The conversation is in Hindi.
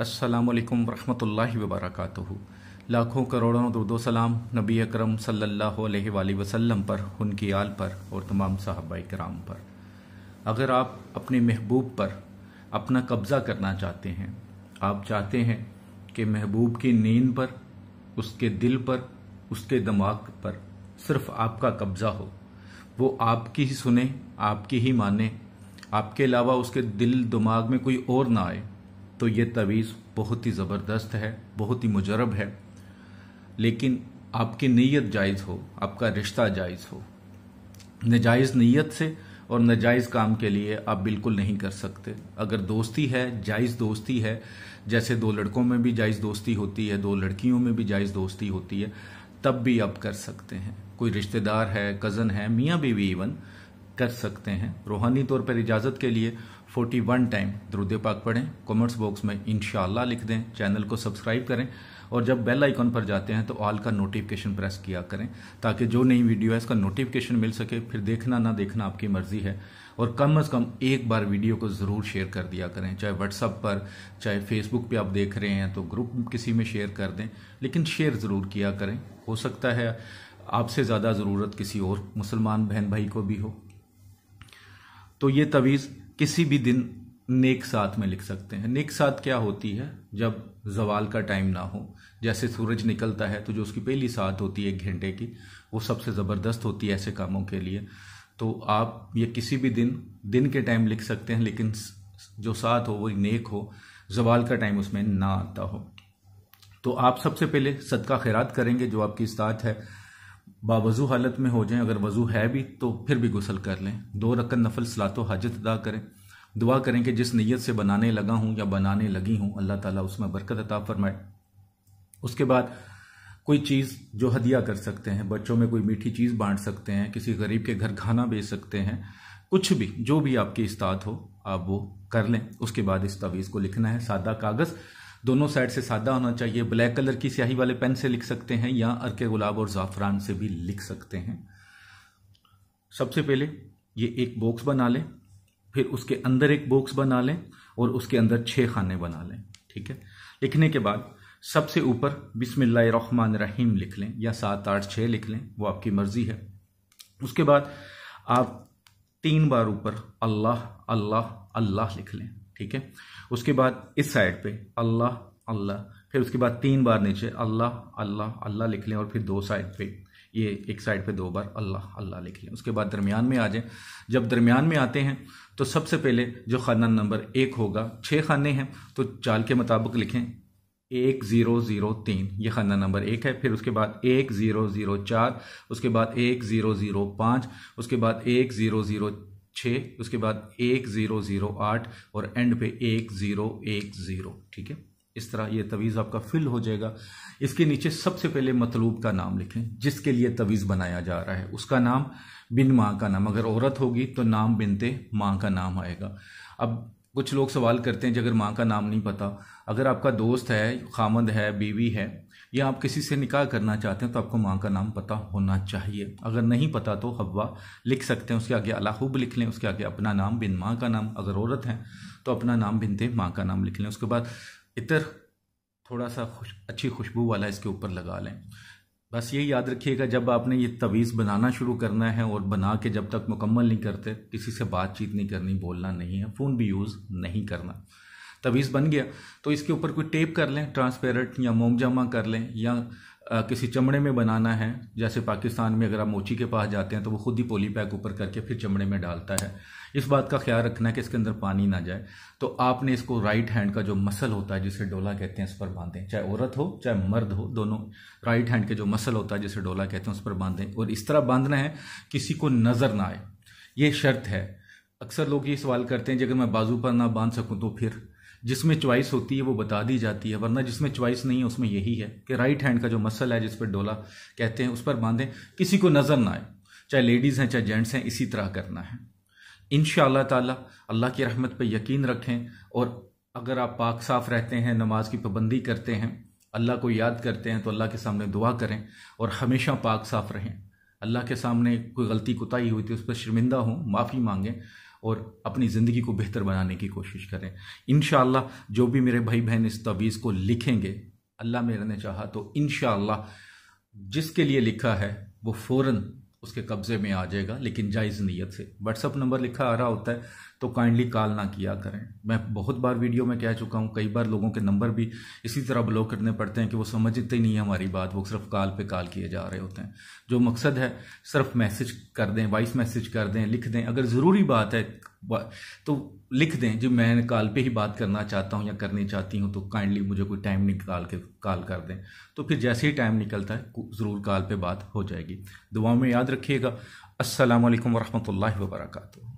असलकम वरहमल वबरक लाखों करोड़ों दुर्दो सलाम नबी अकरम सल्लल्लाहु अलैहि वसल्लम पर उनकी आल पर और तमाम साहबा कराम पर अगर आप अपने महबूब पर अपना कब्ज़ा करना चाहते हैं आप चाहते हैं कि महबूब की नींद पर उसके दिल पर उसके दिमाग पर सिर्फ आपका कब्ज़ा हो वो आपकी ही सुने आपकी ही माने आपके अलावा उसके दिल दिमाग में कोई और ना आए तो ये तवीज़ बहुत ही ज़बरदस्त है बहुत ही मुजरब है लेकिन आपकी नीयत जायज़ हो आपका रिश्ता जायज़ हो नजायज़ नीयत से और नजायज़ काम के लिए आप बिल्कुल नहीं कर सकते अगर दोस्ती है जायज़ दोस्ती है जैसे दो लड़कों में भी जायज़ दोस्ती होती है दो लड़कियों में भी जायज़ दोस्ती होती है तब भी आप कर सकते हैं कोई रिश्तेदार है कज़न है मियाँ बीवी इवन कर सकते हैं रूहानी तौर पर इजाज़त के लिए 41 टाइम द्रुद पाक पढ़ें कॉमेंट्स बॉक्स में इनशाला लिख दें चैनल को सब्सक्राइब करें और जब बेल आइकॉन पर जाते हैं तो ऑल का नोटिफिकेशन प्रेस किया करें ताकि जो नई वीडियो है इसका नोटिफिकेशन मिल सके फिर देखना ना देखना आपकी मर्जी है और कम अज़ कम एक बार वीडियो को ज़रूर शेयर कर दिया करें चाहे व्हाट्सअप पर चाहे फेसबुक पे आप देख रहे हैं तो ग्रुप किसी में शेयर कर दें लेकिन शेयर ज़रूर किया करें हो सकता है आपसे ज़्यादा ज़रूरत किसी और मुसलमान बहन भाई को भी हो तो ये तवीज़ किसी भी दिन नेक साथ में लिख सकते हैं नेक साथ क्या होती है जब जवाल का टाइम ना हो जैसे सूरज निकलता है तो जो उसकी पहली साथ होती है एक घंटे की वो सबसे ज़बरदस्त होती है ऐसे कामों के लिए तो आप ये किसी भी दिन दिन के टाइम लिख सकते हैं लेकिन जो साथ हो वो नेक हो जवाल का टाइम उसमें ना आता हो तो आप सबसे पहले सदका खैरात करेंगे जो आपकी साथ है बावजू हालत में हो जाएं अगर वज़ू है भी तो फिर भी गुसल कर लें दो रकन नफल सलातो हाजत अदा करें दुआ करें कि जिस नीयत से बनाने लगा हूँ या बनाने लगी हूँ अल्लाह ताला उसमें बरकत अता फरमाए उसके बाद कोई चीज़ जो हदिया कर सकते हैं बच्चों में कोई मीठी चीज़ बांट सकते हैं किसी गरीब के घर खाना बेच सकते हैं कुछ भी जो भी आपकी इस्तात हो आप वो कर लें उसके बाद इस तवीज़ को लिखना है सादा कागज़ दोनों साइड से सादा होना चाहिए ब्लैक कलर की स्याही वाले पेन से लिख सकते हैं या अरके गुलाब और ज़ाफ़रान से भी लिख सकते हैं सबसे पहले ये एक बॉक्स बना लें फिर उसके अंदर एक बॉक्स बना लें और उसके अंदर छः खाने बना लें ठीक है लिखने के बाद सबसे ऊपर बिसमिल्लाहमान रहीम लिख लें या सात आठ छः लिख लें वो आपकी मर्ज़ी है उसके बाद आप तीन बार ऊपर अल्लाह अल्लाह अल्लाह लिख लें ठीक है उसके बाद इस साइड पे अल्लाह अल्लाह फिर उसके बाद तीन बार नीचे अल्लाह अल्लाह अल्लाह लिख लें और फिर दो साइड पे ये एक साइड पे दो बार अल्लाह अल्लाह लिख लें उसके बाद दरमियान में आ जाएं जब दरमियान में आते हैं तो सबसे पहले जो खाना नंबर एक होगा छः खाने हैं तो चाल के मुताबिक लिखें एक ज़ीरो ज़ीरो तीन ये खाना नंबर एक है फिर उसके बाद एक ज़ीरो ज़ीरो चार उसके बाद एक ज़ीरो ज़ीरो पाँच उसके बाद एक ज़ीरो ज़ीरो छः उसके बाद एक ज़ीरो ज़ीरो आठ और एंड पे एक ज़ीरो एक ज़ीरो ठीक है इस तरह ये तवीज़ आपका फिल हो जाएगा इसके नीचे सबसे पहले मतलूब का नाम लिखें जिसके लिए तवीज़ बनाया जा रहा है उसका नाम बिन माँ का नाम अगर औरत होगी तो नाम बिनते माँ का नाम आएगा अब कुछ लोग सवाल करते हैं कि अगर माँ का नाम नहीं पता अगर आपका दोस्त है खामद है बीवी है या आप किसी से निकाह करना चाहते हैं तो आपको माँ का नाम पता होना चाहिए अगर नहीं पता तो हवा लिख सकते हैं उसके आगे अलाहुब लिख लें उसके आगे अपना नाम बिन माँ का नाम अगर औरत है तो अपना नाम बिनते माँ का नाम लिख लें उसके बाद इतर थोड़ा सा खुश अच्छी खुशबू वाला इसके ऊपर लगा लें बस यही याद रखिएगा जब आपने ये तवीज़ बनाना शुरू करना है और बना के जब तक मुकम्मल नहीं करते किसी से बातचीत नहीं करनी बोलना नहीं है फ़ोन भी यूज़ नहीं करना तवीज़ बन गया तो इसके ऊपर कोई टेप कर लें ट्रांसपेरेंट या मोमजामा कर लें या किसी चमड़े में बनाना है जैसे पाकिस्तान में अगर आप मोची के पास जाते हैं तो वो खुद ही पोली पैक ऊपर करके फिर चमड़े में डालता है इस बात का ख्याल रखना है कि इसके अंदर पानी ना जाए तो आपने इसको राइट हैंड का जो मसल होता है जिसे डोला कहते हैं उस पर बांधें चाहे औरत हो चाहे मर्द हो दोनों राइट हैंड के जो मसल होता है जिसे डोला कहते हैं उस पर बांधें और इस तरह बांधना है किसी को नज़र ना आए ये शर्त है अक्सर लोग ये सवाल करते हैं जब मैं बाजू पर ना बांध सकूँ तो फिर जिसमें च्वाइस होती है वो बता दी जाती है वरना जिसमें च्वाइस नहीं है उसमें यही है कि राइट हैंड का जो मसल है जिस पर डोला कहते हैं उस पर बांधें किसी को नज़र ना आए चाहे लेडीज़ हैं चाहे जेंट्स हैं इसी तरह करना है इन ताला अल्लाह की रहमत पर यकीन रखें और अगर आप पाक साफ रहते हैं नमाज की पाबंदी करते हैं अल्लाह को याद करते हैं तो अल्लाह के सामने दुआ करें और हमेशा पाक साफ रहें अल्लाह के सामने कोई गलती कुताही हुई थी उस पर शर्मिंदा हों माफ़ी मांगें और अपनी ज़िंदगी को बेहतर बनाने की कोशिश करें इन जो भी मेरे भाई बहन इस तवीज़ को लिखेंगे अल्लाह मेरा ने चाहा तो इन जिसके लिए लिखा है वो फ़ौर उसके कब्जे में आ जाएगा लेकिन जायज़ नीयत से व्हाट्सअप नंबर लिखा आ रहा होता है तो काइंडली कॉल ना किया करें मैं बहुत बार वीडियो में कह चुका हूँ कई बार लोगों के नंबर भी इसी तरह ब्लॉक करने पड़ते हैं कि वो समझते ही नहीं है हमारी बात वो सिर्फ कॉल पे कॉल किए जा रहे होते हैं जो मकसद है सिर्फ मैसेज कर दें वॉइस मैसेज कर दें लिख दें अगर ज़रूरी बात है तो लिख दें जो मैं कॉल पे ही बात करना चाहता हूँ या करनी चाहती हूँ तो काइंडली मुझे कोई टाइम निकाल के कॉल कर दें तो फिर जैसे ही टाइम निकलता है ज़रूर कॉल पे बात हो जाएगी दुआओं में याद रखिएगा असलकम वरहमल वर्का